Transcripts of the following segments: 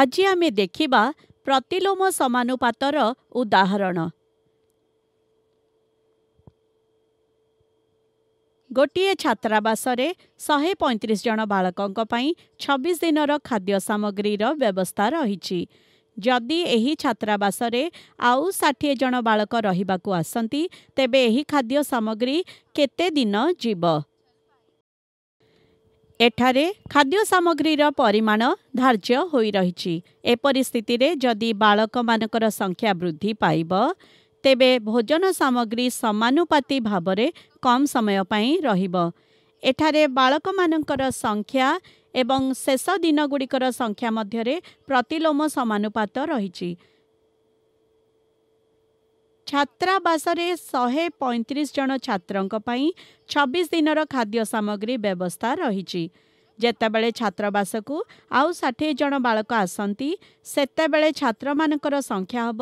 ଆଜି ଆମେ ଦେଖିବା ପ୍ରତିଲୋମ ସମାନୁପାତର ଉଦାହରଣ ଗୋଟିଏ ଛାତ୍ରାବାସରେ ଶହେ ପଇଁତିରିଶ ଜଣ ବାଳକଙ୍କ ପାଇଁ ଛବିଶ ଦିନର ଖାଦ୍ୟ ସାମଗ୍ରୀର ବ୍ୟବସ୍ଥା ରହିଛି ଯଦି ଏହି ଛାତ୍ରାବାସରେ ଆଉ ଷାଠିଏ ଜଣ ବାଳକ ରହିବାକୁ ଆସନ୍ତି ତେବେ ଏହି ଖାଦ୍ୟ ସାମଗ୍ରୀ କେତେ ଦିନ ଯିବ ଏଠାରେ ଖାଦ୍ୟ ସାମଗ୍ରୀର ପରିମାଣ ଧାର୍ଯ୍ୟ ହୋଇ ରହିଛି ଏପରି ସ୍ଥିତିରେ ଯଦି ବାଳକମାନଙ୍କର ସଂଖ୍ୟା ବୃଦ୍ଧି ପାଇବ ତେବେ ଭୋଜନ ସାମଗ୍ରୀ ସମାନୁପାତି ଭାବରେ କମ୍ ସମୟ ପାଇଁ ରହିବ ଏଠାରେ ବାଳକମାନଙ୍କର ସଂଖ୍ୟା ଏବଂ ଶେଷ ଦିନଗୁଡ଼ିକର ସଂଖ୍ୟା ମଧ୍ୟରେ ପ୍ରତିଲୋମ ସମାନୁପାତ ରହିଛି ଛାତ୍ରାବାସରେ ଶହେ ପଇଁତିରିଶ ଜଣ ଛାତ୍ରଙ୍କ ପାଇଁ ଛବିଶ ଦିନର ଖାଦ୍ୟ ସାମଗ୍ରୀ ବ୍ୟବସ୍ଥା ରହିଛି ଯେତେବେଳେ ଛାତ୍ରାବାସକୁ ଆଉ ଷାଠିଏ ଜଣ ବାଳକ ଆସନ୍ତି ସେତେବେଳେ ଛାତ୍ରମାନଙ୍କର ସଂଖ୍ୟା ହେବ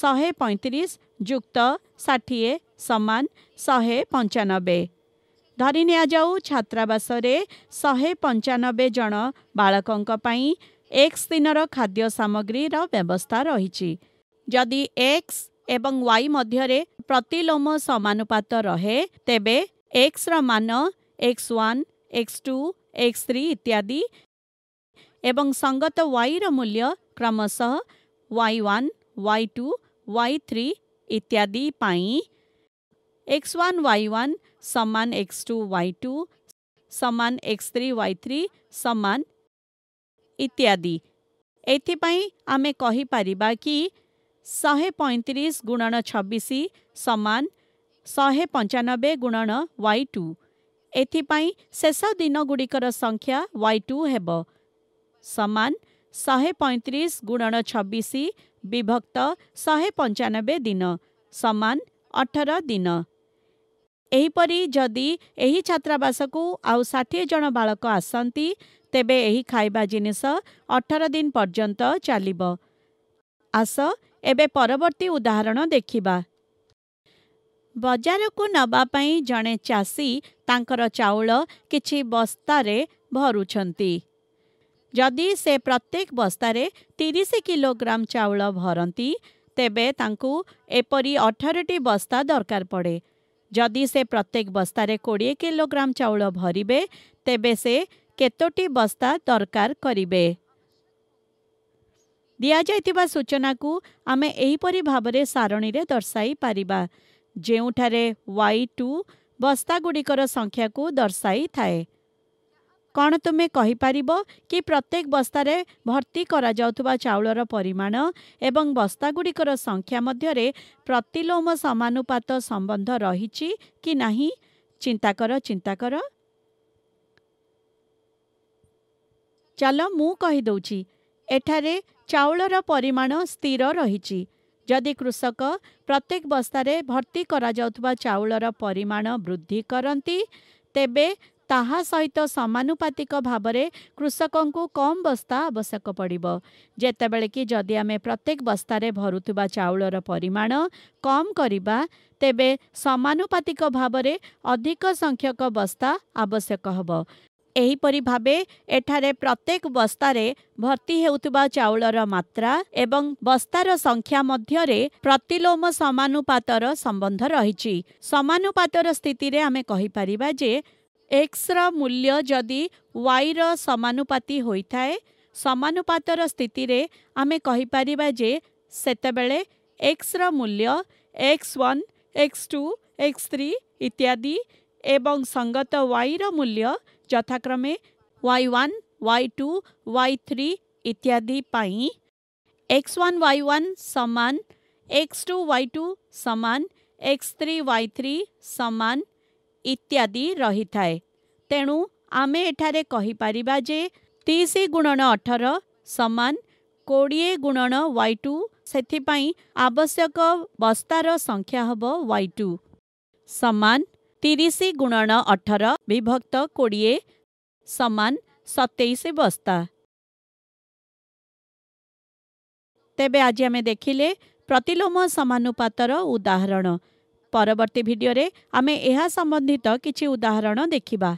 ଶହେ ପଇଁତିରିଶ ଯୁକ୍ତ ଷାଠିଏ ସମାନ ଶହେ ପଞ୍ଚାନବେ ଧରି ନିଆଯାଉ ଛାତ୍ରାବାସରେ ଶହେ ପଞ୍ଚାନବେ ଜଣ ବାଳକଙ୍କ ପାଇଁ ଏକ୍ସ ଦିନର ଖାଦ୍ୟ ସାମଗ୍ରୀର ବ୍ୟବସ୍ଥା ରହିଛି ଯଦି ଏକ୍ସ ଏବଂ ୱାଇ ମଧ୍ୟରେ ପ୍ରତିଲୋମ ସମାନୁପାତ ରହେ ତେବେ ଏକ୍ସର ମାନ x one x two x three ଇତ୍ୟାଦି ଏବଂ ସଙ୍ଗତ ୱାଇର ମୂଲ୍ୟ କ୍ରମଶଃ y one y two y three ଇତ୍ୟାଦି ପାଇଁ ଏକ୍ସ ୱାନ୍ ୱାଇ ୱାନ୍ ସମାନ ଏକ୍ସ ଟୁ ୱାଇ ଟୁ ସମାନ ଏକ୍ସ ଥ୍ରୀ ୱାଇ ଥ୍ରୀ ସମାନ ଇତ୍ୟାଦି ଏଥିପାଇଁ ଆମେ କହିପାରିବା କି ଶହେ ପଇଁତିରିଶ ଗୁଣନ ଛବିଶ ସମାନ ଶହେ ପଞ୍ଚାନବେ ଗୁଣନ ୱାଇ ଟୁ ଏଥିପାଇଁ ଶେଷ ଦିନଗୁଡ଼ିକର ସଂଖ୍ୟା ୱାଇ ଟୁ ହେବ ସମାନ ଶହେ ପଇଁତିରିଶ ଗୁଣନ ଛବିଶ ବିଭକ୍ତ ଶହେ ପଞ୍ଚାନବେ ଦିନ ସମାନ ଅଠର ଦିନ ଏହିପରି ଯଦି ଏହି ଛାତ୍ରାବାସକୁ ଆଉ ଷାଠିଏ ଜଣ ବାଳକ ଆସନ୍ତି ତେବେ ଏହି ଖାଇବା ଜିନିଷ ଅଠର ଦିନ ପର୍ଯ୍ୟନ୍ତ ଚାଲିବ ଆସ ଏବେ ପରବର୍ତ୍ତୀ ଉଦାହରଣ ଦେଖିବା ବଜାରକୁ ନେବା ପାଇଁ ଜଣେ ଚାଷୀ ତାଙ୍କର ଚାଉଳ କିଛି ବସ୍ତାରେ ଭରୁଛନ୍ତି ଯଦି ସେ ପ୍ରତ୍ୟେକ ବସ୍ତାରେ ତିରିଶ କିଲୋଗ୍ରାମ ଚାଉଳ ଭରନ୍ତି ତେବେ ତାଙ୍କୁ ଏପରି ଅଠରଟି ବସ୍ତା ଦରକାର ପଡ଼େ ଯଦି ସେ ପ୍ରତ୍ୟେକ ବସ୍ତାରେ କୋଡ଼ିଏ କିଲୋଗ୍ରାମ ଚାଉଳ ଭରିବେ ତେବେ ସେ କେତୋଟି ବସ୍ତା ଦରକାର କରିବେ ଦିଆଯାଇଥିବା ସୂଚନାକୁ ଆମେ ଏହିପରି ଭାବରେ ସାରଣୀରେ ଦର୍ଶାଇ ପାରିବା ଯେଉଁଠାରେ ୱାଇ ଟୁ ବସ୍ତାଗୁଡ଼ିକର ସଂଖ୍ୟାକୁ ଦର୍ଶାଇଥାଏ କ'ଣ ତୁମେ କହିପାରିବ କି ପ୍ରତ୍ୟେକ ବସ୍ତାରେ ଭର୍ତ୍ତି କରାଯାଉଥିବା ଚାଉଳର ପରିମାଣ ଏବଂ ବସ୍ତାଗୁଡ଼ିକର ସଂଖ୍ୟା ମଧ୍ୟରେ ପ୍ରତିଲୋମ ସମାନୁପାତ ସମ୍ବନ୍ଧ ରହିଛି କି ନାହିଁ ଚିନ୍ତା କର ଚିନ୍ତା କର ଚାଲ ମୁଁ କହିଦେଉଛି ଏଠାରେ चाउलर परिमाण स्थिर रहेक बस्तार भर्ति चाउलर परिमाण वृद्धि करे ते तासहित समानुपातिक भावना कृषकको कम बस्ता आवश्यक पर्यो जेबक जिम्मे प्रत्येक बस्तै भरुवा चाउलर परिमाण कमर तेबे समानुपातिक भावना अधिक संख्यक बस्ता आवश्यक हे ଏହିପରି ଭାବେ ଏଠାରେ ପ୍ରତ୍ୟେକ ବସ୍ତାରେ ଭର୍ତ୍ତି ହେଉଥିବା ଚାଉଳର ମାତ୍ରା ଏବଂ ବସ୍ତାର ସଂଖ୍ୟା ମଧ୍ୟରେ ପ୍ରତିଲୋମ ସମାନୁପାତର ସମ୍ବନ୍ଧ ରହିଛି ସମାନୁପାତର ସ୍ଥିତିରେ ଆମେ କହିପାରିବା ଯେ ଏକ୍ସର ମୂଲ୍ୟ ଯଦି ୱାଇର ସମାନୁପାତି ହୋଇଥାଏ ସମାନୁପାତର ସ୍ଥିତିରେ ଆମେ କହିପାରିବା ଯେ ସେତେବେଳେ ଏକ୍ସର ମୂଲ୍ୟ x one x two x three ଇତ୍ୟାଦି અને સંગત વાયર મૂલ્ય જથાક્રમે y1 y2 y3 इत्यादि पाई x1 y1 = x2 y2 = x3 y3 = इत्यादि રહી થાય તેણું આમે એટારે કહી পারিવાજે 30 ગુણન 18 = 40 ગુણન y2 સથી પઈ આવશ્યક બસ્તાર સંખ્યા হব y2 = তিরিশ গুণন অঠর বিভক্ত কোড়িয়ে সমান সতেইশ বস্তা তেবে আজ আমি দেখিলে প্রতিলোম সমানুপাতর উদাহরণ পরবর্তী ভিডিওরে আমি এহা সম্বন্ধিত কিছু উদাহরণ দেখিবা